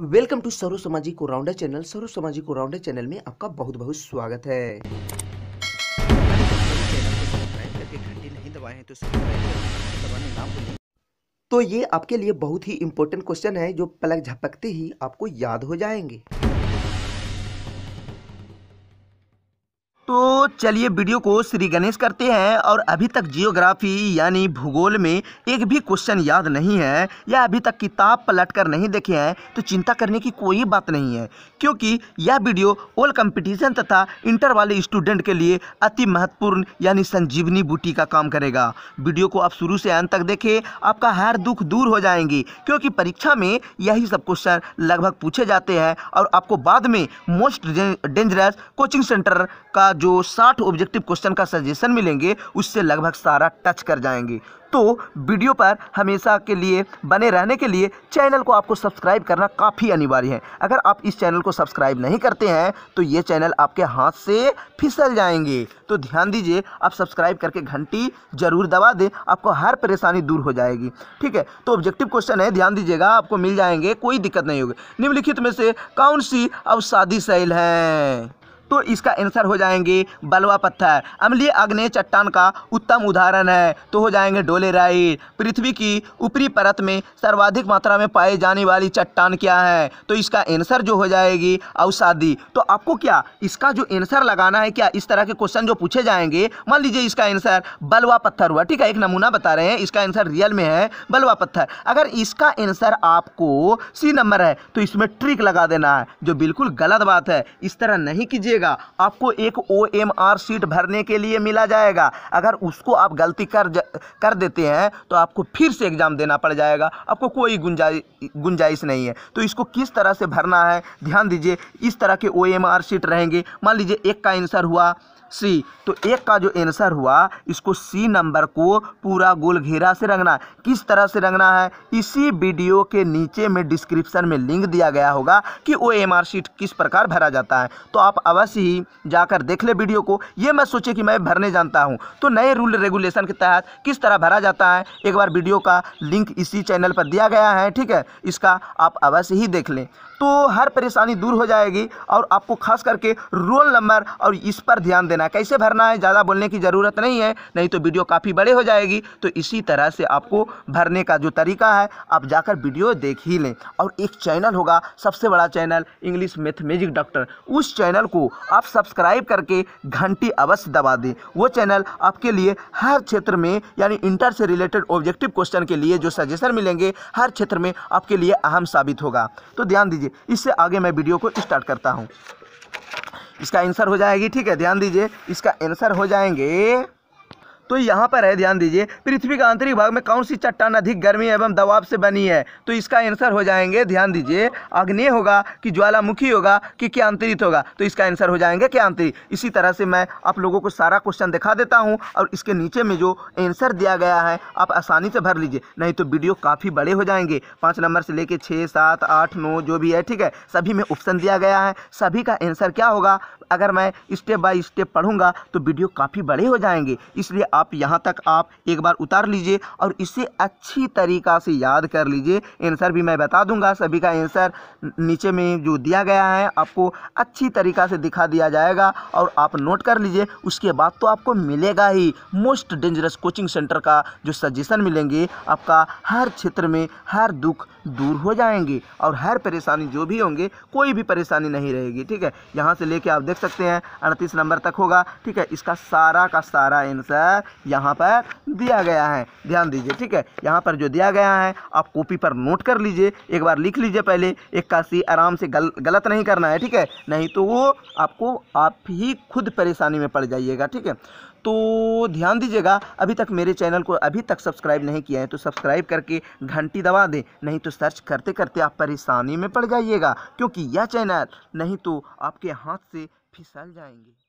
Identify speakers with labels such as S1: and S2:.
S1: welcome to सरो समाजी को राउंडर चैनल सरो समाजी को राउंडर चैनल में आपका बहुत बहुत स्वागत है तो ये आपके लिए बहुत ही इम्पोर्टेंट क्वेश्चन है जो पलक झपकते ही आपको याद हो जाएंगे तो चलिए वीडियो को श्री गणेश करते हैं और अभी तक जियोग्राफी यानी भूगोल में एक भी क्वेश्चन याद नहीं है या अभी तक किताब पलट कर नहीं देखे हैं तो चिंता करने की कोई बात नहीं है क्योंकि यह वीडियो ओल कंपटीशन तथा इंटर वाले स्टूडेंट के लिए अति महत्वपूर्ण यानी संजीवनी बूटी का काम करेगा वीडियो को आप शुरू से अंत तक देखें आपका हर दुख दूर हो जाएंगे क्योंकि परीक्षा में यही सब क्वेश्चन लगभग पूछे जाते हैं और आपको बाद में मोस्ट डेंजरस कोचिंग सेंटर का जो साठ ऑब्जेक्टिव क्वेश्चन का सजेशन मिलेंगे उससे लगभग सारा टच कर जाएंगे तो वीडियो पर हमेशा के लिए बने रहने के लिए चैनल को आपको सब्सक्राइब करना काफ़ी अनिवार्य है अगर आप इस चैनल को सब्सक्राइब नहीं करते हैं तो ये चैनल आपके हाथ से फिसल जाएंगे तो ध्यान दीजिए आप सब्सक्राइब करके घंटी ज़रूर दबा दें आपको हर परेशानी दूर हो जाएगी ठीक है तो ऑब्जेक्टिव क्वेश्चन है ध्यान दीजिएगा आपको मिल जाएंगे कोई दिक्कत नहीं होगी निम्नलिखित में से कौन सी अवसादी शैल हैं तो इसका आंसर हो जाएंगे बलवा पत्थर अम्लीय अग्नि चट्टान का उत्तम उदाहरण है तो हो जाएंगे डोले पृथ्वी की ऊपरी परत में सर्वाधिक मात्रा में पाए जाने वाली चट्टान क्या है तो इसका आंसर जो हो जाएगी अवसादी तो आपको क्या इसका जो आंसर लगाना है क्या इस तरह के क्वेश्चन जो पूछे जाएंगे मान लीजिए इसका आंसर बलवा पत्थर हुआ ठीक है एक नमूना बता रहे हैं इसका आंसर रियल में है बलवा पत्थर अगर इसका आंसर आपको सी नंबर है तो इसमें ट्रिक लगा देना है जो बिल्कुल गलत बात है इस तरह नहीं कीजिए दीजिएगा आपको एक ओ एम आर सीट भरने के लिए मिला जाएगा अगर उसको आप गलती कर कर देते हैं तो आपको फिर से एग्ज़ाम देना पड़ जाएगा आपको कोई गुंजाइश गुंजाइश नहीं है तो इसको किस तरह से भरना है ध्यान दीजिए इस तरह के ओ एम आर सीट रहेंगे मान लीजिए एक का आंसर हुआ सी तो एक का जो आंसर हुआ इसको सी नंबर को पूरा गोल घेरा से रंगना किस तरह से रंगना है इसी वीडियो के नीचे में डिस्क्रिप्शन में लिंक दिया गया होगा कि वो एम शीट किस प्रकार भरा जाता है तो आप अवश्य ही जाकर देख ले वीडियो को ये मैं सोचे कि मैं भरने जानता हूँ तो नए रूल रेगुलेशन के तहत किस तरह भरा जाता है एक बार वीडियो का लिंक इसी चैनल पर दिया गया है ठीक है इसका आप अवश्य ही देख लें तो हर परेशानी दूर हो जाएगी और आपको खास करके रोल नंबर और इस पर ध्यान देना है कैसे भरना है ज़्यादा बोलने की ज़रूरत नहीं है नहीं तो वीडियो काफ़ी बड़े हो जाएगी तो इसी तरह से आपको भरने का जो तरीका है आप जाकर वीडियो देख ही लें और एक चैनल होगा सबसे बड़ा चैनल इंग्लिश मैथमेजिक डॉक्टर उस चैनल को आप सब्सक्राइब करके घंटी अवश्य दबा दें वो चैनल आपके लिए हर क्षेत्र में यानी इंटर से रिलेटेड ऑब्जेक्टिव क्वेश्चन के लिए जो सजेशन मिलेंगे हर क्षेत्र में आपके लिए अहम साबित होगा तो ध्यान दीजिए लीजिए इससे आगे मैं वीडियो को स्टार्ट करता हूँ इसका आंसर हो जाएगी ठीक है ध्यान दीजिए इसका आंसर हो जाएंगे तो यहाँ पर है ध्यान दीजिए पृथ्वी का आंतरिक भाग में कौन सी चट्टान अधिक गर्मी एवं दबाव से बनी है तो इसका आंसर हो जाएंगे ध्यान दीजिए आग्नेय होगा कि ज्वालामुखी होगा कि क्या अंतरित होगा तो इसका आंसर हो जाएंगे क्या अंतरित इसी तरह से मैं आप लोगों को सारा क्वेश्चन दिखा देता हूँ और इसके नीचे में जो आंसर दिया गया है आप आसानी से भर लीजिए नहीं तो वीडियो काफ़ी बड़े हो जाएंगे पाँच नंबर से लेके छः सात आठ नौ जो भी है ठीक है सभी में ऑप्शन दिया गया है सभी का आंसर क्या होगा अगर मैं स्टेप बाय स्टेप पढ़ूंगा तो वीडियो काफ़ी बड़े हो जाएंगे इसलिए आप यहाँ तक आप एक बार उतार लीजिए और इसे अच्छी तरीक़ा से याद कर लीजिए आंसर भी मैं बता दूंगा सभी का आंसर नीचे में जो दिया गया है आपको अच्छी तरीक़ा से दिखा दिया जाएगा और आप नोट कर लीजिए उसके बाद तो आपको मिलेगा ही मोस्ट डेंजरस कोचिंग सेंटर का जो सजेशन मिलेंगे आपका हर क्षेत्र में हर दुख दूर हो जाएंगी और हर परेशानी जो भी होंगे कोई भी परेशानी नहीं रहेगी ठीक है यहाँ से लेके आप देख सकते हैं अड़तीस नंबर तक होगा ठीक है इसका सारा का सारा आंसर यहाँ पर दिया गया है ध्यान दीजिए ठीक है यहाँ पर जो दिया गया है आप कॉपी पर नोट कर लीजिए एक बार लिख लीजिए पहले एक काशी आराम से गल, गलत नहीं करना है ठीक है नहीं तो वो आपको आप ही खुद परेशानी में पड़ जाइएगा ठीक है तो ध्यान दीजिएगा अभी तक मेरे चैनल को अभी तक सब्सक्राइब नहीं किया है तो सब्सक्राइब करके घंटी दबा दें नहीं तो सर्च करते करते आप परेशानी में पड़ जाइएगा क्योंकि यह चैनल नहीं तो आपके हाथ से फिसल जाएंगे